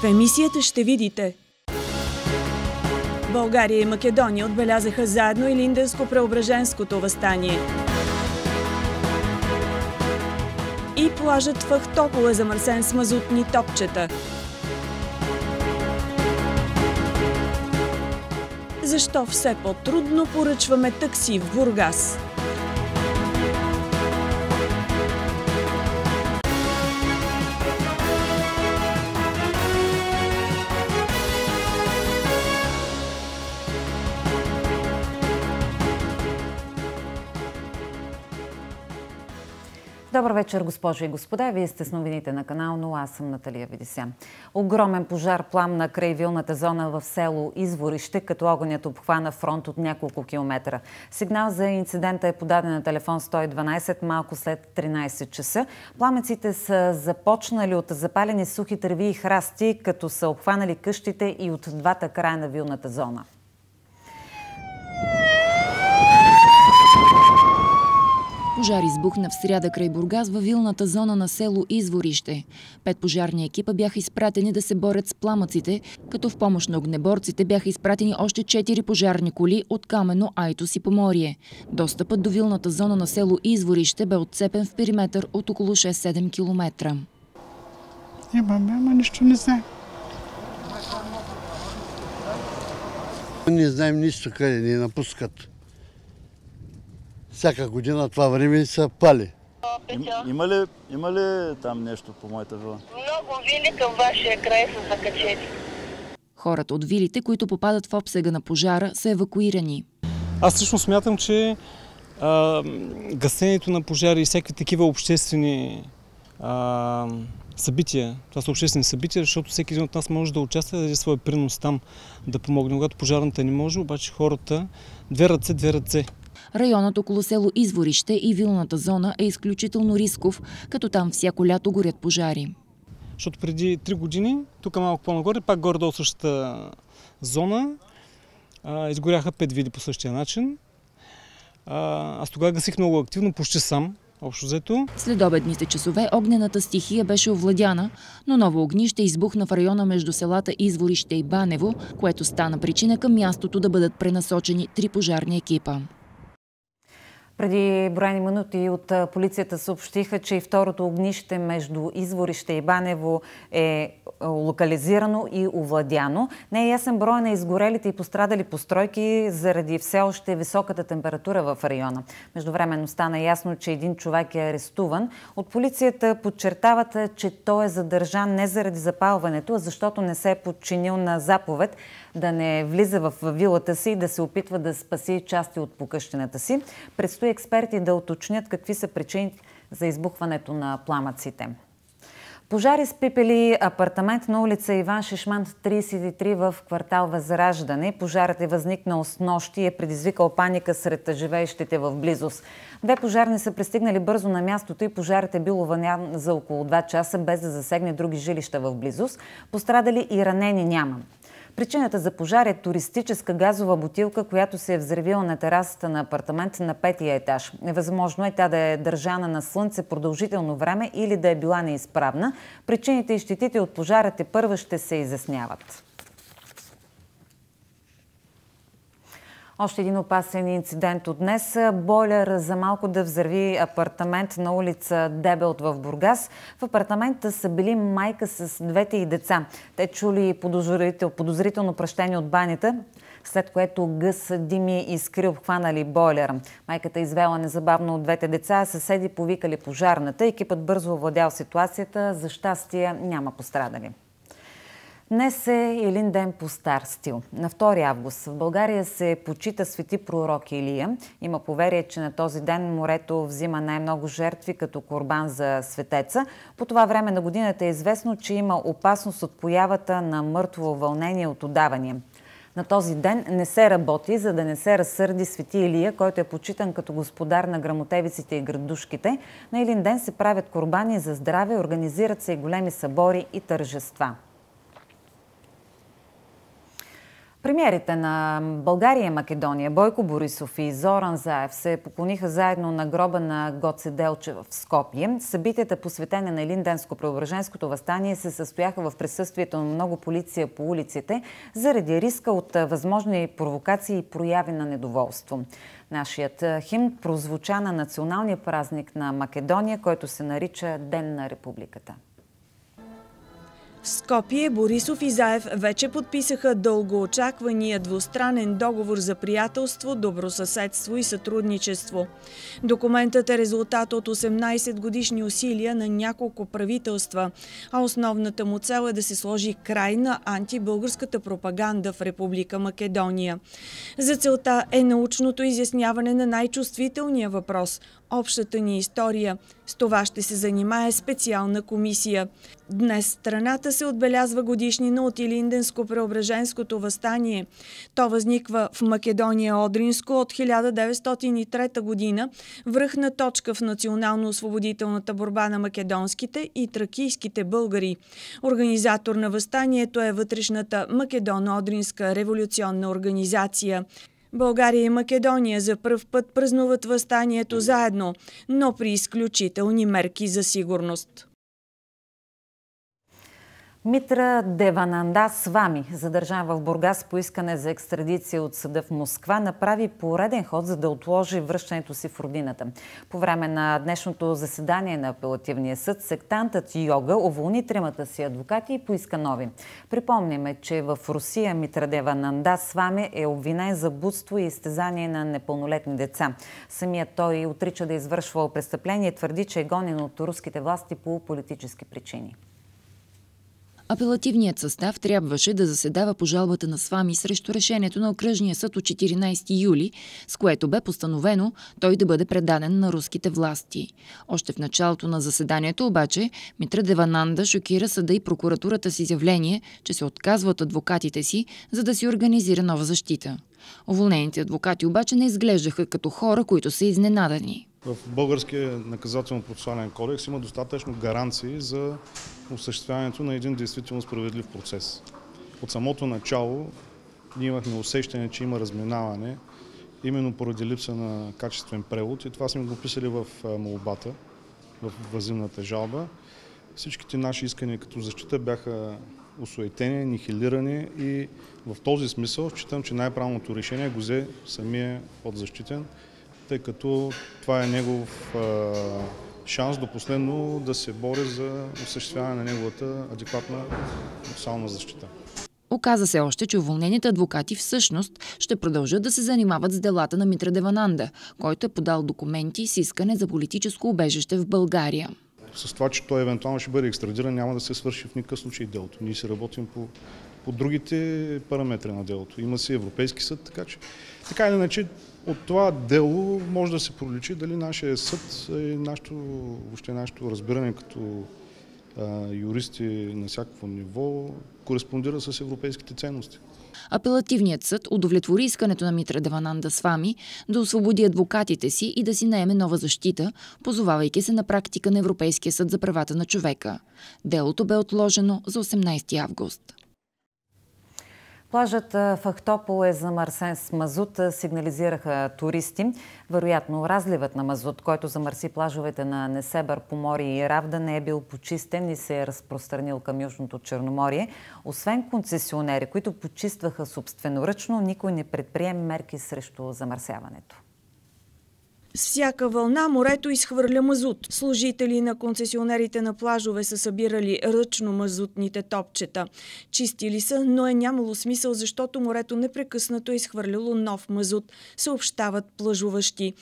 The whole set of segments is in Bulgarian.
В емисията ще видите България и Македония отбелязаха заедно и Линденско-преображенското възстание. И плажът в Ахтопол е замърсен с мазутни топчета. Защо все по-трудно поръчваме такси в Бургас? Добър вечер, госпожи и господа. Вие сте с новините на канал, но аз съм Наталия Видися. Огромен пожар пламна край вилната зона в село Изворище, като огънят обхвана фронт от няколко километра. Сигнал за инцидента е подаден на телефон 112 малко след 13 часа. Пламъците са започнали от запалени сухи тръви и храсти, като са обхванали къщите и от двата края на вилната зона. Пожар избухна в сряда край Бургас във вилната зона на село Изворище. Пет пожарни екипа бяха изпратени да се борят с пламъците, като в помощ на огнеборците бяха изпратени още четири пожарни коли от камено Айтос и Поморие. Достъпът до вилната зона на село Изворище бе отцепен в периметър от около 6-7 км. Имаме, ама нищо не знаем. Не знаем нищо къде ни напускат всяка година това време са пали. има, ли, има ли там нещо по моята вила? Много вили към вашия край са закачени. Хората от вилите, които попадат в обсега на пожара, са евакуирани. Аз всъщност смятам, че а, гасенето на пожари и всякакви такива обществени а, събития. Това са обществени събития, защото всеки един от нас може да участва и да даде своя принос там, да помогне. Когато пожарната не може, обаче хората, две ръце, две ръце. Районът около село Изворище и вилната зона е изключително рисков, като там всяко лято горят пожари. Защото преди три години, тук малко по-нагоре, пак горе до същата зона, изгоряха пет види по същия начин. Аз тогава гасих много активно, почти сам, общо взето. След обедните часове огнената стихия беше овладяна, но ново огнище избухна в района между селата Изворище и Банево, което стана причина към мястото да бъдат пренасочени три пожарни екипа. Преди броени минути от полицията съобщиха, че и второто огнище между Изворище и Банево е локализирано и овладяно. Не е ясен брой на изгорелите и пострадали постройки заради все още високата температура в района. Междувременно стана ясно, че един човек е арестуван. От полицията подчертават, че той е задържан не заради запалването, а защото не се е подчинил на заповед да не влиза в вилата си и да се опитва да спаси части от покъщената си. Предстои експерти да уточнят какви са причини за избухването на пламъците. Пожари с пипели апартамент на улица Иван Шишман 33 в квартал Възраждане. Пожарът е възникнал с нощи и е предизвикал паника сред живеещите в близост. Две пожарни са пристигнали бързо на мястото и пожарът е бил вънян за около 2 часа, без да засегне други жилища в близост. Пострадали и ранени няма. Причината за пожар е туристическа газова бутилка, която се е взривила на терасата на апартамент на петия етаж. Невъзможно е тя да е държана на слънце продължително време или да е била неизправна. Причините и щетите от пожарите първа ще се изясняват. Още един опасен инцидент от днес. Бойлер за малко да взърви апартамент на улица Дебелт в Бургас. В апартамента са били майка с двете и деца. Те чули подозрител, подозрително пръщение от банята, след което гъс, дими и скри обхванали бойлера. Майката извела незабавно от двете деца, съседи повикали пожарната. Екипът бързо овладял ситуацията. За щастие няма пострадали. Днес е един ден по стар стил. На 2 август в България се почита свети пророк Илия. Има поверие, че на този ден морето взима най-много жертви като корбан за светеца. По това време на годината е известно, че има опасност от появата на мъртво вълнение от отдавания. На този ден не се работи, за да не се разсърди свети Илия, който е почитан като господар на грамотевиците и градушките. На един ден се правят корбани за здраве, организират се и големи събори и тържества. Премьерите на България и Македония, Бойко Борисов и Зоран Заев се поклониха заедно на гроба на Гоце Делче в Скопие. Събитията, посветени на Елинденско преображенското възстание, се състояха в присъствието на много полиция по улиците, заради риска от възможни провокации и прояви на недоволство. Нашият химн прозвуча на националния празник на Македония, който се нарича Ден на републиката. Скопие, Борисов и Заев вече подписаха дългоочаквания двустранен договор за приятелство, добросъседство и сътрудничество. Документът е резултат от 18 годишни усилия на няколко правителства, а основната му цел е да се сложи край на антибългарската пропаганда в Република Македония. За целта е научното изясняване на най-чувствителния въпрос – общата ни история. С това ще се занимае специална комисия. Днес страната се отбелязва годишнина от Илинденско-преображенското възстание. То възниква в Македония Одринско от 1903 година, връхна точка в национално-освободителната борба на македонските и тракийските българи. Организатор на възстанието е вътрешната македон одринска революционна организация. България и Македония за първ път празнуват възстанието заедно, но при изключителни мерки за сигурност. Митра Девананда Свами, задържан в Бургас по искане за екстрадиция от съда в Москва, направи пореден ход, за да отложи връщането си в родината. По време на днешното заседание на апелативния съд, сектантът Йога уволни тримата си адвокати и поиска нови. Припомняме, че в Русия Митра Девананда Свами е обвинен за будство и изтезание на непълнолетни деца. Самият той отрича да е извършва престъпление и твърди, че е гонен от руските власти по политически причини. Апелативният състав трябваше да заседава по жалбата на Свами срещу решението на окръжния съд от 14 юли, с което бе постановено той да бъде предаден на руските власти. Още в началото на заседанието обаче Митра Девананда шокира съда и прокуратурата с изявление, че се отказва от адвокатите си, за да си организира нова защита. Уволнените адвокати обаче не изглеждаха като хора, които са изненадани. В Българския наказателно-процесуален кодекс има достатъчно гаранции за осъществяването на един действително справедлив процес. От самото начало ние имахме усещане, че има разминаване, именно поради липса на качествен превод и това сме го писали в молбата, в възимната жалба. Всичките наши искания като защита бяха осуетени, нихилирани и в този смисъл считам, че най правното решение го взе самия подзащитен тъй като това е негов шанс до последно да се бори за осъществяване на неговата адекватна социална защита. Оказа се още, че уволнените адвокати всъщност ще продължат да се занимават с делата на Митра Девананда, който е подал документи с искане за политическо убежище в България. С това, че той евентуално ще бъде екстрадиран, няма да се свърши в никакъв случай делото. Ние си работим по, по другите параметри на делото. Има си Европейски съд, така че така или иначе от това дело може да се проличи дали нашия съд и е нашето, въобще нашето разбиране като а, юристи на всякакво ниво кореспондира с европейските ценности. Апелативният съд удовлетвори искането на Митра Девананда Свами да освободи адвокатите си и да си наеме нова защита, позовавайки се на практика на Европейския съд за правата на човека. Делото бе отложено за 18 август. Плажът в Ахтопол е замърсен с мазут, сигнализираха туристи. Вероятно, разливът на мазут, който замърси плажовете на Несебър, Помори и Равда, не е бил почистен и се е разпространил към Южното Черноморие. Освен концесионери, които почистваха собственоръчно, никой не предприем мерки срещу замърсяването. С всяка вълна морето изхвърля мазут. Служители на концесионерите на плажове са събирали ръчно мазутните топчета. Чистили са, но е нямало смисъл, защото морето непрекъснато е изхвърляло нов мазут, съобщават плажуващи.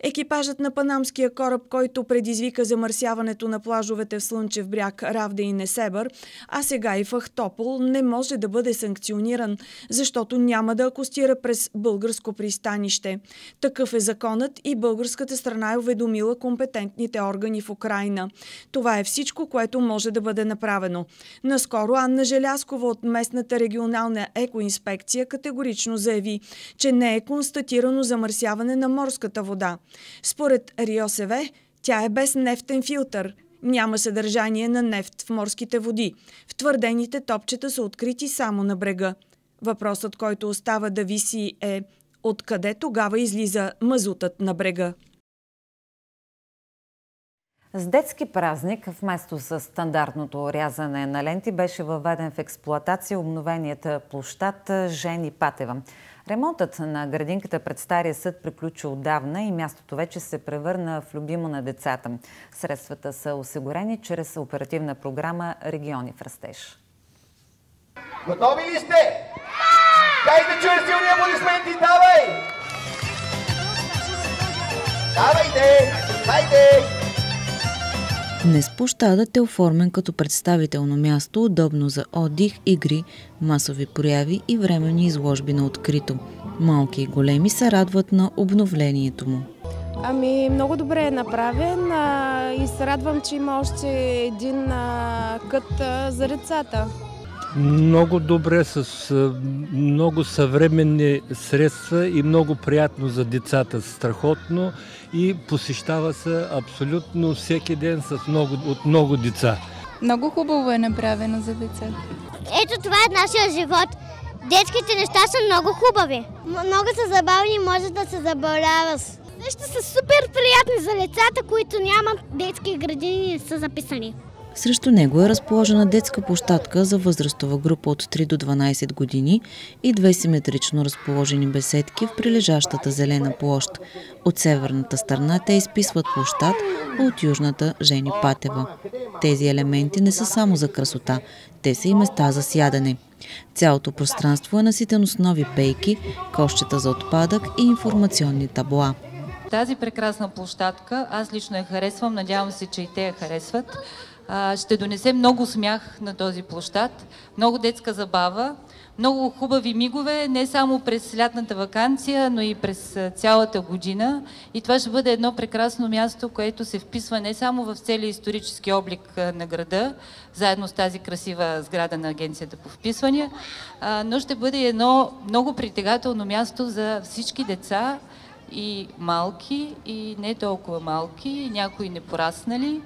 Екипажът на панамския кораб, който предизвика замърсяването на плажовете в Слънчев бряг, Равда и Несебър, а сега и в Ахтопол, не може да бъде санкциониран, защото няма да акустира през българско пристанище. Такъв е законът и българ българската страна е уведомила компетентните органи в Украина. Това е всичко, което може да бъде направено. Наскоро Анна Желяскова от местната регионална екоинспекция категорично заяви, че не е констатирано замърсяване на морската вода. Според РИОСВ, тя е без нефтен филтър, няма съдържание на нефт в морските води. В твърдените топчета са открити само на брега. Въпросът, който остава да виси е Откъде тогава излиза мазутът на брега? С детски празник, вместо с стандартното рязане на ленти, беше въведен в експлоатация обновеният площад Жени Патева. Ремонтът на градинката пред Стария съд приключи отдавна и мястото вече се превърна в любимо на децата. Средствата са осигурени чрез оперативна програма Региони в растеж. Готови ли сте? Да! Дайте чуе силни аплодисменти, давай! Давайте! Хайде! спуща да е оформен като представително място, удобно за отдих, игри, масови прояви и временни изложби на открито. Малки и големи се радват на обновлението му. Ами, много добре е направен а, и се радвам, че има още един а, кът а, за децата много добре, с много съвременни средства и много приятно за децата, страхотно и посещава се абсолютно всеки ден с много, от много деца. Много хубаво е направено за децата. Ето това е нашия живот. Детските неща са много хубави. Много са забавни и може да се забавляваш. Неща са супер приятни за децата, които нямат детски градини и са записани. Срещу него е разположена детска площадка за възрастова група от 3 до 12 години и две симетрично разположени беседки в прилежащата зелена площ. От северната страна те изписват площад, а от южната – Жени Патева. Тези елементи не са само за красота, те са и места за сядане. Цялото пространство е наситено с нови пейки, кощета за отпадък и информационни табла. Тази прекрасна площадка аз лично я харесвам, надявам се, че и те я харесват ще донесе много смях на този площад, много детска забава, много хубави мигове, не само през лятната вакансия, но и през цялата година. И това ще бъде едно прекрасно място, което се вписва не само в целия исторически облик на града, заедно с тази красива сграда на Агенцията по вписвания, но ще бъде едно много притегателно място за всички деца, и малки, и не толкова малки, и някои непораснали,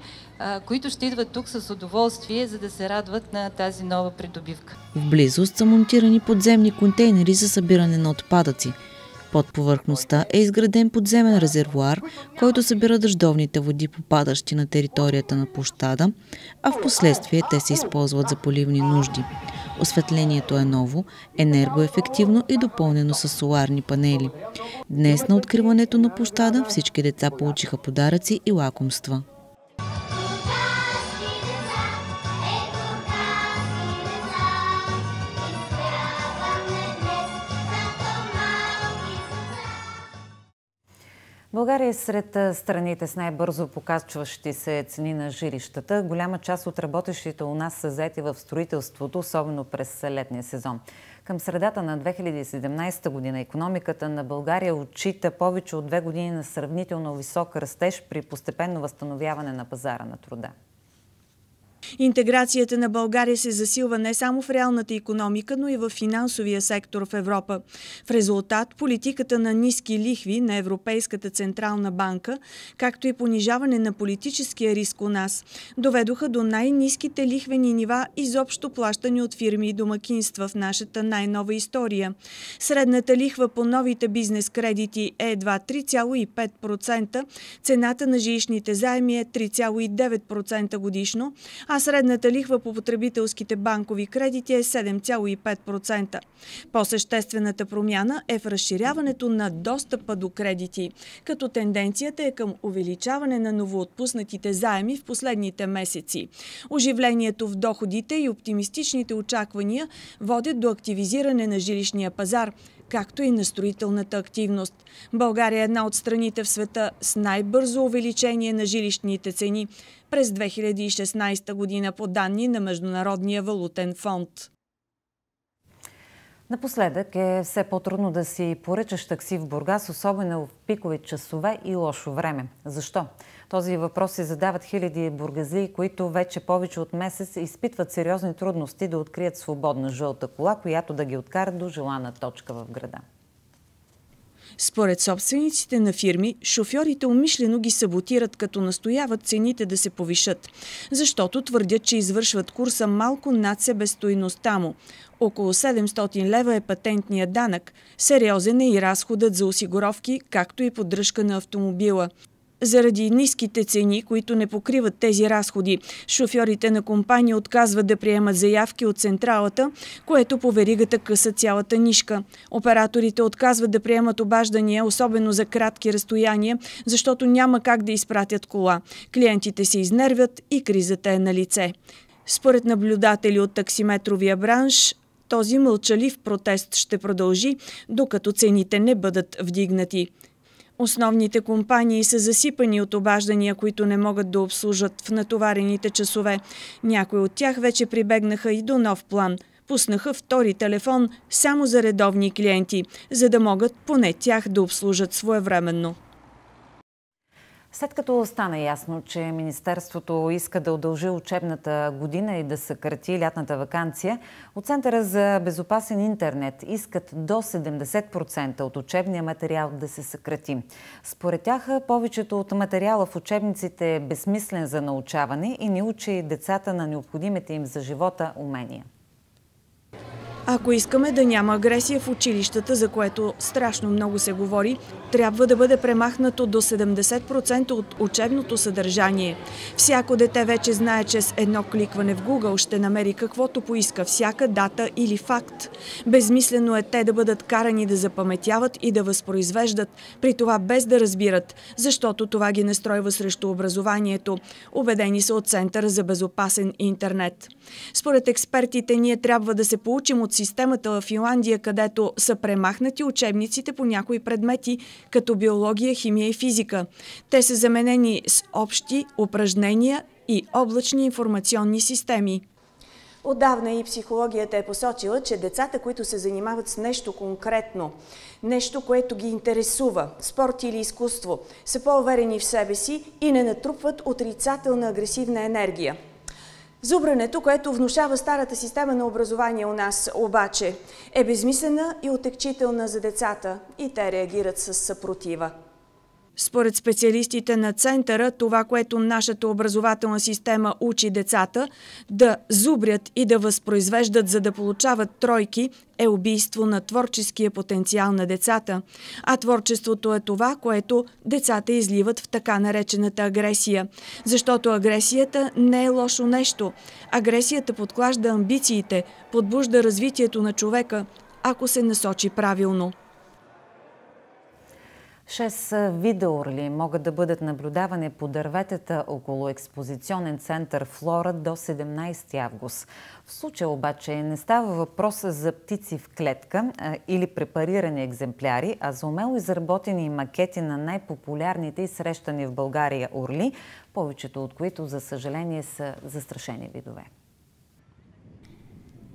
които ще идват тук с удоволствие, за да се радват на тази нова придобивка. В близост са монтирани подземни контейнери за събиране на отпадъци. Под повърхността е изграден подземен резервуар, който събира дъждовните води, попадащи на територията на площада, а в последствие те се използват за поливни нужди. Осветлението е ново, енергоефективно и допълнено с соларни панели. Днес на откриването на площада всички деца получиха подаръци и лакомства. България е сред страните с най-бързо покачващи се цени на жилищата. Голяма част от работещите у нас са заети в строителството, особено през летния сезон. Към средата на 2017 година економиката на България отчита повече от две години на сравнително висок растеж при постепенно възстановяване на пазара на труда. Интеграцията на България се засилва не само в реалната економика, но и в финансовия сектор в Европа. В резултат политиката на ниски лихви на Европейската централна банка, както и понижаване на политическия риск у нас, доведоха до най-низките лихвени нива изобщо плащани от фирми и домакинства в нашата най-нова история. Средната лихва по новите бизнес кредити е едва 3,5%, цената на жилищните заеми е 3,9% годишно, а средната лихва по потребителските банкови кредити е 7,5%. По-съществената промяна е в разширяването на достъпа до кредити, като тенденцията е към увеличаване на новоотпуснатите заеми в последните месеци. Оживлението в доходите и оптимистичните очаквания водят до активизиране на жилищния пазар – както и на строителната активност. България е една от страните в света с най-бързо увеличение на жилищните цени през 2016 година по данни на Международния валутен фонд. Напоследък е все по-трудно да си поръчаш такси в Бургас, особено в пикови часове и лошо време. Защо? Този въпрос се задават хиляди бургази, които вече повече от месец изпитват сериозни трудности да открият свободна жълта кола, която да ги откара до желана точка в града. Според собствениците на фирми, шофьорите умишлено ги саботират, като настояват цените да се повишат, защото твърдят, че извършват курса малко над себестойността му. Около 700 лева е патентния данък. Сериозен е и разходът за осигуровки, както и поддръжка на автомобила заради ниските цени, които не покриват тези разходи. Шофьорите на компания отказват да приемат заявки от централата, което по веригата къса цялата нишка. Операторите отказват да приемат обаждания, особено за кратки разстояния, защото няма как да изпратят кола. Клиентите се изнервят и кризата е на лице. Според наблюдатели от таксиметровия бранш, този мълчалив протест ще продължи, докато цените не бъдат вдигнати. Основните компании са засипани от обаждания, които не могат да обслужат в натоварените часове. Някои от тях вече прибегнаха и до нов план – пуснаха втори телефон само за редовни клиенти, за да могат поне тях да обслужат своевременно. След като стана ясно, че Министерството иска да удължи учебната година и да съкрати лятната вакансия, от Центъра за безопасен интернет искат до 70% от учебния материал да се съкрати. Според тях, повечето от материала в учебниците е безсмислен за научаване и не учи децата на необходимите им за живота умения. Ако искаме да няма агресия в училищата, за което страшно много се говори, трябва да бъде премахнато до 70% от учебното съдържание. Всяко дете вече знае, че с едно кликване в Google ще намери каквото поиска, всяка дата или факт. Безмислено е те да бъдат карани да запаметяват и да възпроизвеждат, при това без да разбират, защото това ги настройва срещу образованието. Обедени са от Центъра за безопасен интернет. Според експертите, ние трябва да се получим от системата в Финландия, където са премахнати учебниците по някои предмети, като биология, химия и физика. Те са заменени с общи упражнения и облачни информационни системи. Отдавна и психологията е посочила, че децата, които се занимават с нещо конкретно, нещо, което ги интересува, спорт или изкуство, са по-уверени в себе си и не натрупват отрицателна агресивна енергия. Зубрането, което внушава старата система на образование у нас, обаче е безмислена и отекчителна за децата и те реагират с съпротива. Според специалистите на центъра, това, което нашата образователна система учи децата да зубрят и да възпроизвеждат, за да получават тройки, е убийство на творческия потенциал на децата. А творчеството е това, което децата изливат в така наречената агресия. Защото агресията не е лошо нещо. Агресията подклажда амбициите, подбужда развитието на човека, ако се насочи правилно. Шест видеоорли могат да бъдат наблюдавани по дърветата около експозиционен център Флора до 17 август. В случай обаче не става въпрос за птици в клетка или препарирани екземпляри, а за умело изработени макети на най-популярните и срещани в България орли, повечето от които, за съжаление, са застрашени видове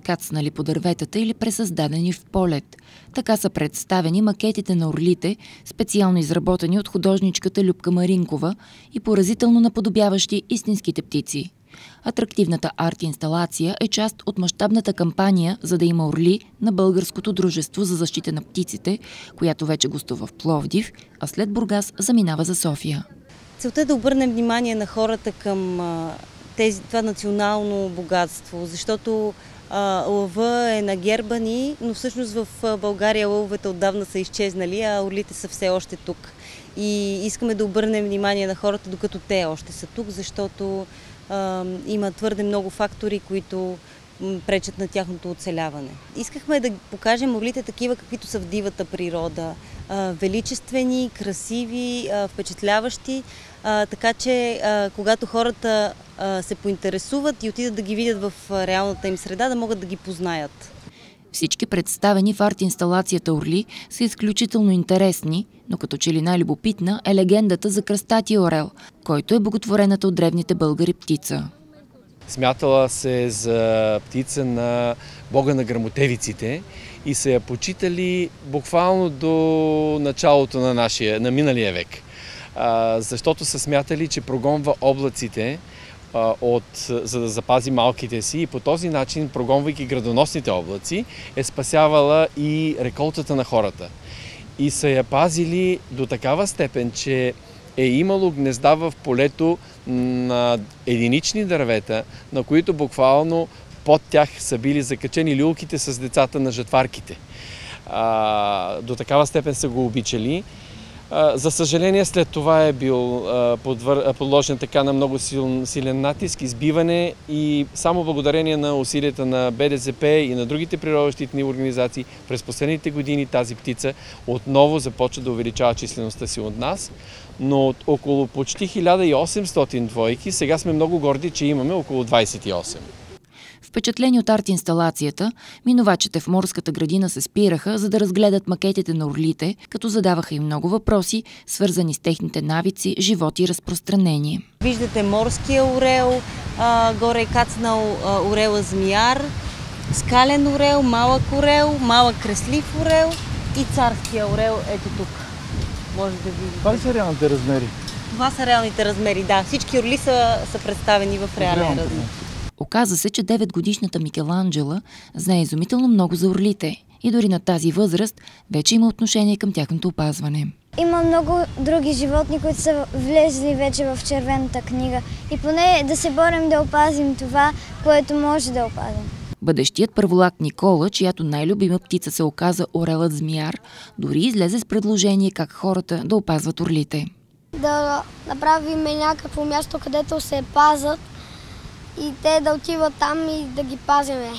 кацнали по дърветата или пресъздадени в полет. Така са представени макетите на орлите, специално изработени от художничката Любка Маринкова и поразително наподобяващи истинските птици. Атрактивната арт-инсталация е част от мащабната кампания «За да има орли» на Българското дружество за защита на птиците, която вече гостува в Пловдив, а след Бургас заминава за София. Целта е да обърнем внимание на хората към тези, това национално богатство, защото лъва е на герба ни, но всъщност в България лъвовете отдавна са изчезнали, а орлите са все още тук. И искаме да обърнем внимание на хората, докато те още са тук, защото а, има твърде много фактори, които пречат на тяхното оцеляване. Искахме да покажем орлите такива, каквито са в дивата природа. Величествени, красиви, впечатляващи, така че когато хората се поинтересуват и отидат да ги видят в реалната им среда, да могат да ги познаят. Всички представени в арт-инсталацията Орли са изключително интересни, но като че ли най-любопитна е легендата за кръстати орел, който е боготворената от древните българи птица. Смятала се за птица на бога на грамотевиците и са я почитали буквално до началото на, нашия, на миналия век. А, защото са смятали, че прогонва облаците, от, за да запази малките си и по този начин, прогонвайки градоносните облаци, е спасявала и реколтата на хората. И са я пазили до такава степен, че е имало гнезда в полето на единични дървета, на които буквално под тях са били закачени люлките с децата на жатварките. А, до такава степен са го обичали. За съжаление след това е бил подложен така на много силен, натиск, избиване и само благодарение на усилията на БДЗП и на другите природощитни организации през последните години тази птица отново започва да увеличава числеността си от нас, но от около почти 1800 двойки сега сме много горди, че имаме около 28. Впечатлени от арт-инсталацията, минувачите в морската градина се спираха, за да разгледат макетите на орлите, като задаваха и много въпроси, свързани с техните навици, живот и разпространение. Виждате морския орел, а, горе е кацнал орела змияр, скален орел, малък орел, малък креслив орел и царския орел ето тук. Може да видите. Това ли са реалните размери? Това са реалните размери, да. Всички орли са, са представени в реален размер. Оказа се, че 9-годишната Микеланджела знае изумително много за орлите и дори на тази възраст вече има отношение към тяхното опазване. Има много други животни, които са влезли вече в червената книга и поне да се борим да опазим това, което може да опазим. Бъдещият първолак Никола, чиято най-любима птица се оказа орелът змияр, дори излезе с предложение как хората да опазват орлите. Да направим някакво място, където се пазат и те да отиват там и да ги пазиме.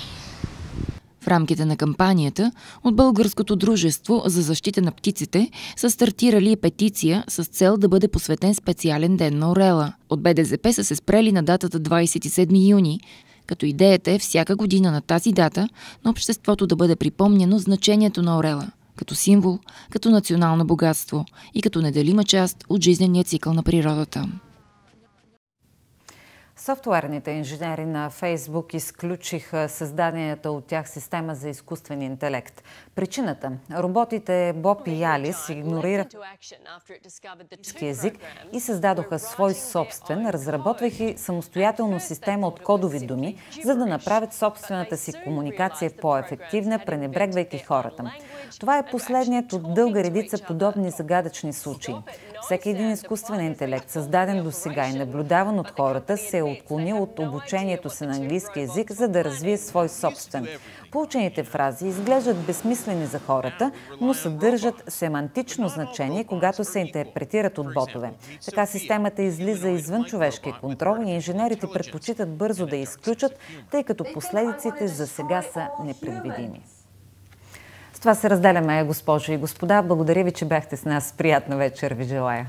В рамките на кампанията от Българското дружество за защита на птиците са стартирали петиция с цел да бъде посветен специален ден на Орела. От БДЗП са се спрели на датата 27 юни, като идеята е всяка година на тази дата на обществото да бъде припомнено значението на Орела като символ, като национално богатство и като неделима част от жизнения цикъл на природата. Софтуерните инженери на Фейсбук изключиха създанията от тях система за изкуствен интелект. Причината – роботите Боб и Алис игнорираха език и създадоха свой собствен, разработвайки самостоятелно система от кодови думи, за да направят собствената си комуникация по-ефективна, пренебрегвайки хората. Това е последният от дълга редица подобни загадъчни случаи. Всеки един изкуствен интелект, създаден до сега и наблюдаван от хората, се е отклонил от обучението си на английски язик, за да развие свой собствен. Получените фрази изглеждат безсмислени за хората, но съдържат семантично значение, когато се интерпретират от ботове. Така системата излиза извън човешкия контрол и инженерите предпочитат бързо да изключат, тъй като последиците за сега са непредвидими. С това се разделяме, госпожи и господа. Благодаря ви, че бяхте с нас. Приятна вечер ви желая.